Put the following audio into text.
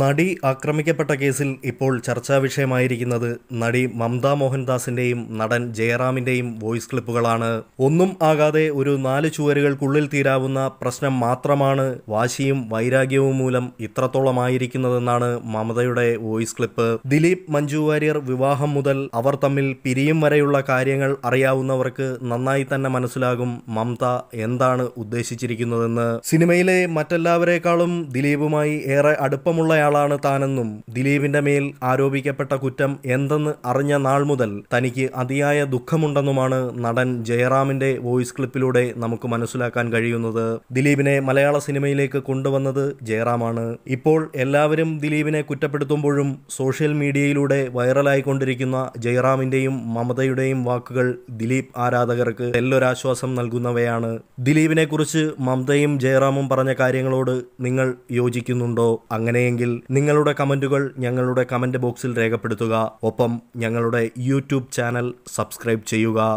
നടി ആക്രമിക്കപ്പെട്ട കേസിൽ ഇപ്പോൾ ചർച്ചാ വിഷയമായിരിക്കുന്നത് നടി മമത മോഹൻദാസിന്റെയും നടൻ ജയറാമിന്റെയും വോയിസ് ക്ലിപ്പുകളാണ് ഒന്നും ആകാതെ ഒരു നാല് ചുവരുകൾക്കുള്ളിൽ തീരാവുന്ന പ്രശ്നം മാത്രമാണ് വാശിയും വൈരാഗ്യവും മൂലം ഇത്രത്തോളമായിരിക്കുന്നതെന്നാണ് മമതയുടെ വോയിസ് ക്ലിപ്പ് ദിലീപ് മഞ്ജു വാര്യർ വിവാഹം മുതൽ അവർ തമ്മിൽ പിരിയും വരെയുള്ള കാര്യങ്ങൾ അറിയാവുന്നവർക്ക് നന്നായി തന്നെ മനസ്സിലാകും മമത എന്താണ് ഉദ്ദേശിച്ചിരിക്കുന്നതെന്ന് സിനിമയിലെ മറ്റെല്ലാവരെക്കാളും ദിലീപുമായി ഏറെ അടുപ്പമുള്ള കൊന്നയാളാണ് താനെന്നും ദിലീപിന്റെ മേൽ ആരോപിക്കപ്പെട്ട കുറ്റം എന്തെന്ന് അറിഞ്ഞ നാൾ മുതൽ തനിക്ക് അതിയായ ദുഃഖമുണ്ടെന്നുമാണ് നടൻ ജയറാമിന്റെ വോയിസ് ക്ലിപ്പിലൂടെ നമുക്ക് മനസ്സിലാക്കാൻ കഴിയുന്നത് ദിലീപിനെ മലയാള സിനിമയിലേക്ക് കൊണ്ടുവന്നത് ജയറാമാണ് ഇപ്പോൾ എല്ലാവരും ദിലീപിനെ കുറ്റപ്പെടുത്തുമ്പോഴും സോഷ്യൽ മീഡിയയിലൂടെ വൈറലായിക്കൊണ്ടിരിക്കുന്ന ജയറാമിന്റെയും മമതയുടെയും വാക്കുകൾ ദിലീപ് ആരാധകർക്ക് എല്ലൊരാശ്വാസം നൽകുന്നവയാണ് ദിലീപിനെ കുറിച്ച് മമതയും ജയറാമും പറഞ്ഞ കാര്യങ്ങളോട് നിങ്ങൾ യോജിക്കുന്നുണ്ടോ അങ്ങനെയെങ്കിൽ നിങ്ങളുടെ കമന്റുകൾ ഞങ്ങളുടെ കമന്റ് ബോക്സിൽ രേഖപ്പെടുത്തുക ഒപ്പം ഞങ്ങളുടെ യൂട്യൂബ് ചാനൽ സബ്സ്ക്രൈബ് ചെയ്യുക